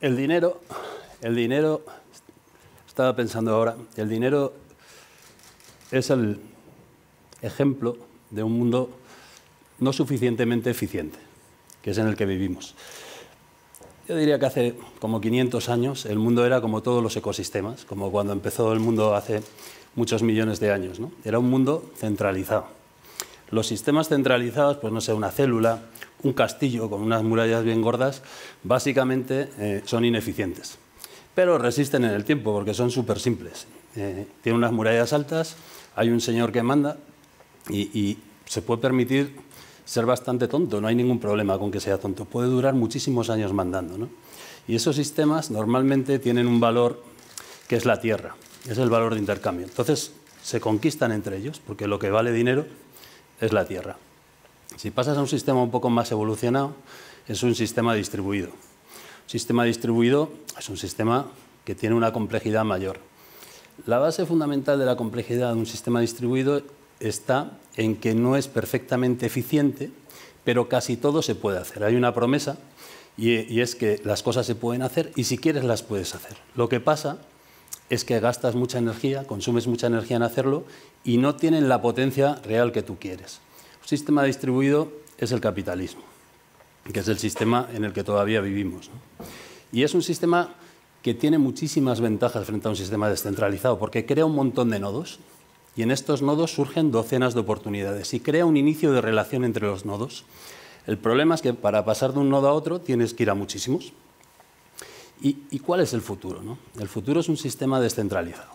El dinero, el dinero, estaba pensando ahora, el dinero es el ejemplo de un mundo no suficientemente eficiente, que es en el que vivimos. Yo diría que hace como 500 años el mundo era como todos los ecosistemas, como cuando empezó el mundo hace muchos millones de años. Era un mundo centralizado. Los sistemas centralizados, pues no sé, una célula, un castillo con unas murallas bien gordas, básicamente eh, son ineficientes. Pero resisten en el tiempo porque son súper simples. Eh, tiene tienen unas murallas altas, hay un señor que manda y, se puede permitir ser bastante tonto, no hay ningún problema con que sea tonto. Puede durar muchísimos años mandando. Y esos sistemas normalmente tienen un valor que es la tierra, es el valor de intercambio. Entonces se conquistan entre ellos porque lo que vale dinero es la tierra. Si pasas a un sistema un poco más evolucionado, es un sistema distribuido. Un sistema distribuido es un sistema que tiene una complejidad mayor. La base fundamental de la complejidad de un sistema distribuido está en que no es perfectamente eficiente, pero casi todo se puede hacer. Hay una promesa y, es que las cosas se pueden hacer y si quieres las puedes hacer. Lo que pasa es que gastas mucha energía, consumes mucha energía en hacerlo y no tienen la potencia real que tú quieres sistema distribuido es el capitalismo, que es el sistema en el que todavía vivimos. Y es un sistema que tiene muchísimas ventajas frente a un sistema descentralizado, porque crea un montón de nodos y en estos nodos surgen docenas de oportunidades y crea un inicio de relación entre los nodos. El problema es que para pasar de un nodo a otro tienes que ir a muchísimos. ¿Y, cuál es el futuro? El futuro es un sistema descentralizado.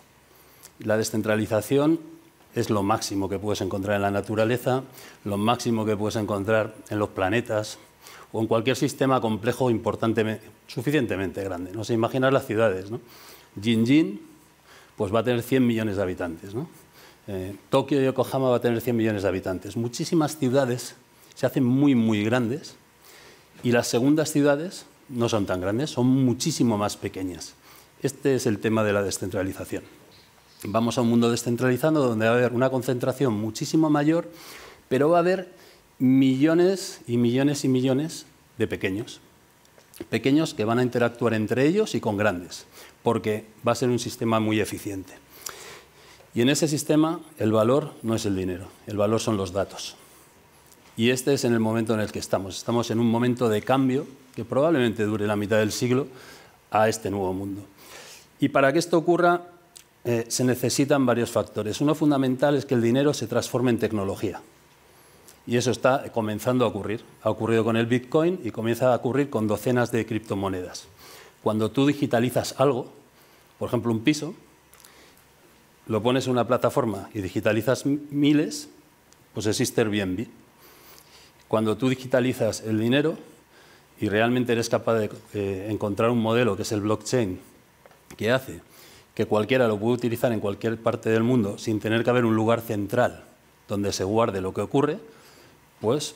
La descentralización es lo máximo que puedes encontrar en la naturaleza, lo máximo que puedes encontrar en los planetas o en cualquier sistema complejo importante, suficientemente grande. No se imaginan las ciudades. ¿no? pues va a tener 100 millones de habitantes. Eh, Tokio y Yokohama va a tener 100 millones de habitantes. Muchísimas ciudades se hacen muy, muy grandes y las segundas ciudades no son tan grandes, son muchísimo más pequeñas. Este es el tema de la descentralización vamos a un mundo descentralizado donde va a haber una concentración muchísimo mayor, pero va a haber millones y millones y millones de pequeños. Pequeños que van a interactuar entre ellos y con grandes, porque va a ser un sistema muy eficiente. Y en ese sistema el valor no es el dinero, el valor son los datos. Y este es en el momento en el que estamos. Estamos en un momento de cambio que probablemente dure la mitad del siglo a este nuevo mundo. Y para que esto ocurra eh, se necesitan varios factores. Uno fundamental es que el dinero se transforme en tecnología. Y eso está comenzando a ocurrir. Ha ocurrido con el Bitcoin y comienza a ocurrir con docenas de criptomonedas. Cuando tú digitalizas algo, por ejemplo un piso, lo pones en una plataforma y digitalizas miles, pues existe Airbnb. Cuando tú digitalizas el dinero y realmente eres capaz de eh, encontrar un modelo que es el blockchain, ¿qué hace que cualquiera lo puede utilizar en cualquier parte del mundo sin tener que haber un lugar central donde se guarde lo que ocurre, pues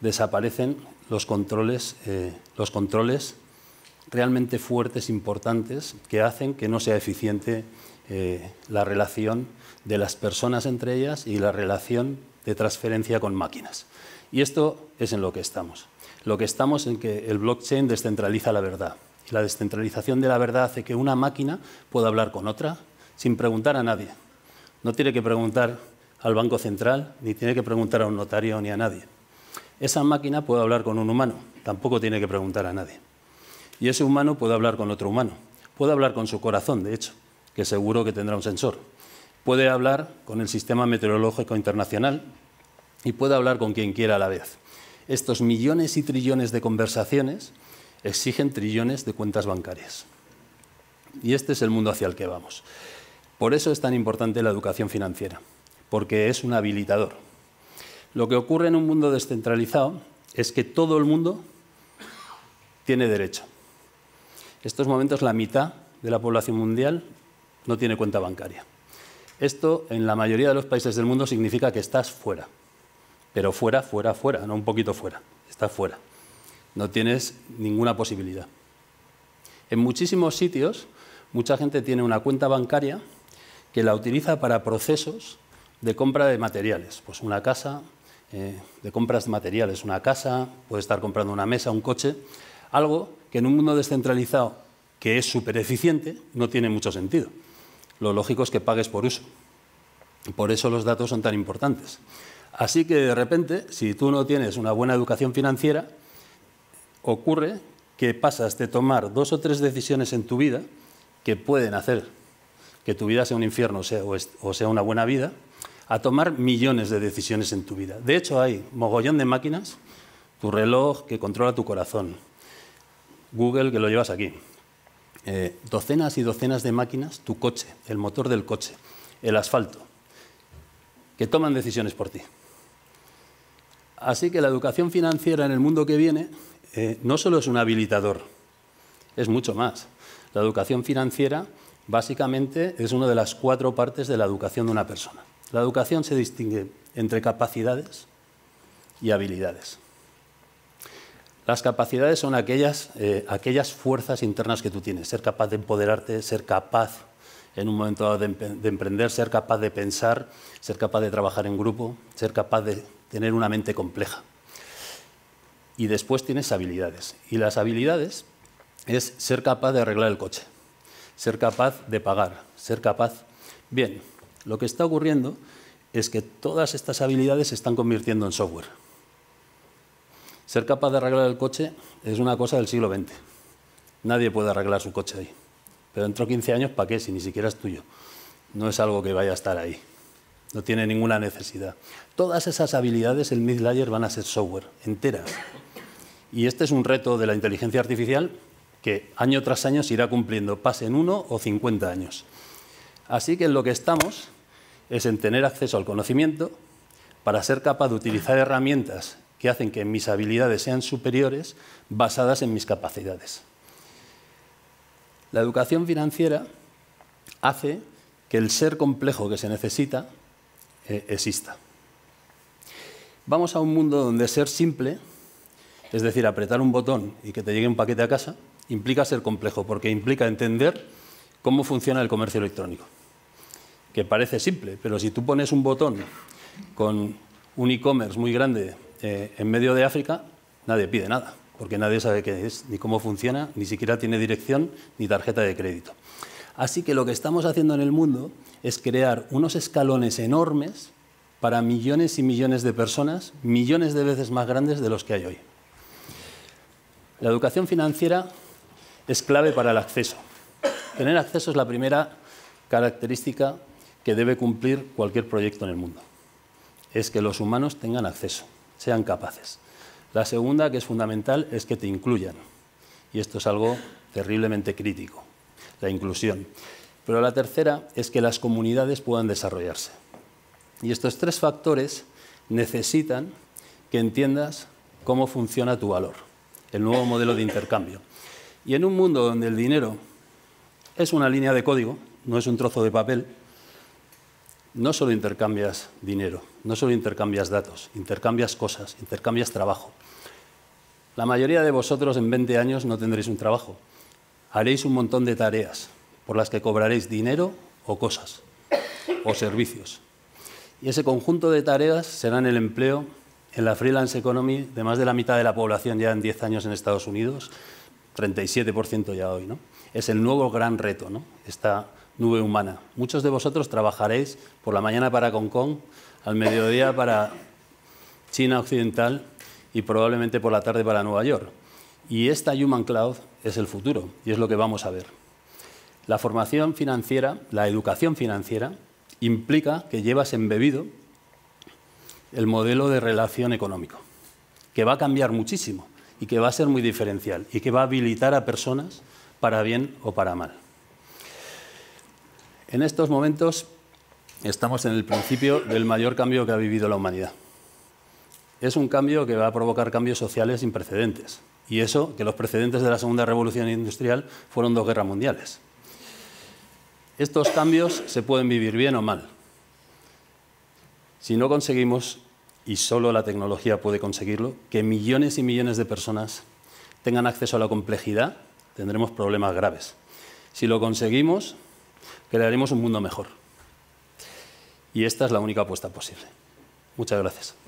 desaparecen los controles, eh, los controles realmente fuertes, importantes, que hacen que no sea eficiente eh, la relación de las personas entre ellas y la relación de transferencia con máquinas. Y esto es en lo que estamos. Lo que estamos en que el blockchain descentraliza la verdad la descentralización de la verdad hace que una máquina pueda hablar con otra sin preguntar a nadie. No tiene que preguntar al Banco Central, ni tiene que preguntar a un notario ni a nadie. Esa máquina puede hablar con un humano, tampoco tiene que preguntar a nadie. Y ese humano puede hablar con otro humano, puede hablar con su corazón, de hecho, que seguro que tendrá un sensor. Puede hablar con el Sistema Meteorológico Internacional y puede hablar con quien quiera a la vez. Estos millones y trillones de conversaciones exigen trillones de cuentas bancarias. Y este es el mundo hacia el que vamos. Por eso es tan importante la educación financiera, porque es un habilitador. Lo que ocurre en un mundo descentralizado es que todo el mundo tiene derecho. En estos momentos la mitad de la población mundial no tiene cuenta bancaria. Esto en la mayoría de los países del mundo significa que estás fuera, pero fuera, fuera, fuera, no un poquito fuera, estás fuera no tienes ninguna posibilidad. En muchísimos sitios, mucha gente tiene una cuenta bancaria que la utiliza para procesos de compra de materiales. Pues una casa, eh, de compras de materiales, una casa, puede estar comprando una mesa, un coche, algo que en un mundo descentralizado que es súper eficiente no tiene mucho sentido. Lo lógico es que pagues por uso. Por eso los datos son tan importantes. Así que de repente, si tú no tienes una buena educación financiera, ocurre que pasas de tomar dos o tres decisiones en tu vida que pueden hacer que tu vida sea un infierno o sea, una buena vida, a tomar millones de decisiones en tu vida. De hecho, hay mogollón de máquinas, tu reloj que controla tu corazón, Google que lo llevas aquí, eh, docenas y docenas de máquinas, tu coche, el motor del coche, el asfalto, que toman decisiones por ti. Así que la educación financiera en el mundo que viene eh, no solo es un habilitador, es mucho más. La educación financiera básicamente es una de las cuatro partes de la educación de una persona. La educación se distingue entre capacidades y habilidades. Las capacidades son aquellas, eh, aquellas fuerzas internas que tú tienes, ser capaz de empoderarte, ser capaz en un momento dado de, emprender, ser capaz de pensar, ser capaz de trabajar en grupo, ser capaz de tener una mente compleja y después tienes habilidades. Y las habilidades es ser capaz de arreglar el coche, ser capaz de pagar, ser capaz... Bien, lo que está ocurriendo es que todas estas habilidades se están convirtiendo en software. Ser capaz de arreglar el coche es una cosa del siglo XX. Nadie puede arreglar su coche ahí. Pero dentro de 15 años, ¿para qué? Si ni siquiera es tuyo. No es algo que vaya a estar ahí. No tiene ninguna necesidad. Todas esas habilidades, el mid-layer, van a ser software enteras. Y este es un reto de la inteligencia artificial que año tras año se irá cumpliendo, en uno o 50 años. Así que en lo que estamos es en tener acceso al conocimiento para ser capaz de utilizar herramientas que hacen que mis habilidades sean superiores basadas en mis capacidades. La educación financiera hace que el ser complejo que se necesita eh, exista. Vamos a un mundo donde ser simple es decir, apretar un botón y que te llegue un paquete a casa implica ser complejo, porque implica entender cómo funciona el comercio electrónico. Que parece simple, pero si tú pones un botón con un e-commerce muy grande eh, en medio de África, nadie pide nada, porque nadie sabe qué es, ni cómo funciona, ni siquiera tiene dirección ni tarjeta de crédito. Así que lo que estamos haciendo en el mundo es crear unos escalones enormes para millones y millones de personas, millones de veces más grandes de los que hay hoy. La educación financiera es clave para el acceso. Tener acceso es la primera característica que debe cumplir cualquier proyecto en el mundo. Es que los humanos tengan acceso, sean capaces. La segunda, que es fundamental, es que te incluyan. Y esto es algo terriblemente crítico, la inclusión. Pero la tercera es que las comunidades puedan desarrollarse. Y estos tres factores necesitan que entiendas cómo funciona tu valor el nuevo modelo de intercambio. Y en un mundo donde el dinero es una línea de código, no es un trozo de papel, no solo intercambias dinero, no solo intercambias datos, intercambias cosas, intercambias trabajo. La mayoría de vosotros en 20 años no tendréis un trabajo. Haréis un montón de tareas por las que cobraréis dinero o cosas o servicios. Y ese conjunto de tareas serán el empleo en la freelance economy de más de la mitad de la población ya en 10 años en Estados Unidos, 37% ya hoy. ¿no? Es el nuevo gran reto, ¿no? esta nube humana. Muchos de vosotros trabajaréis por la mañana para Hong Kong, al mediodía para China Occidental y probablemente por la tarde para Nueva York. Y esta Human Cloud es el futuro y es lo que vamos a ver. La formación financiera, la educación financiera, implica que llevas embebido el modelo de relación económico, que va a cambiar muchísimo y que va a ser muy diferencial y que va a habilitar a personas para bien o para mal. En estos momentos estamos en el principio del mayor cambio que ha vivido la humanidad. Es un cambio que va a provocar cambios sociales sin precedentes. Y eso, que los precedentes de la Segunda Revolución Industrial fueron dos guerras mundiales. Estos cambios se pueden vivir bien o mal, si no conseguimos, y solo la tecnología puede conseguirlo, que millones y millones de personas tengan acceso a la complejidad, tendremos problemas graves. Si lo conseguimos, crearemos un mundo mejor. Y esta es la única apuesta posible. Muchas gracias.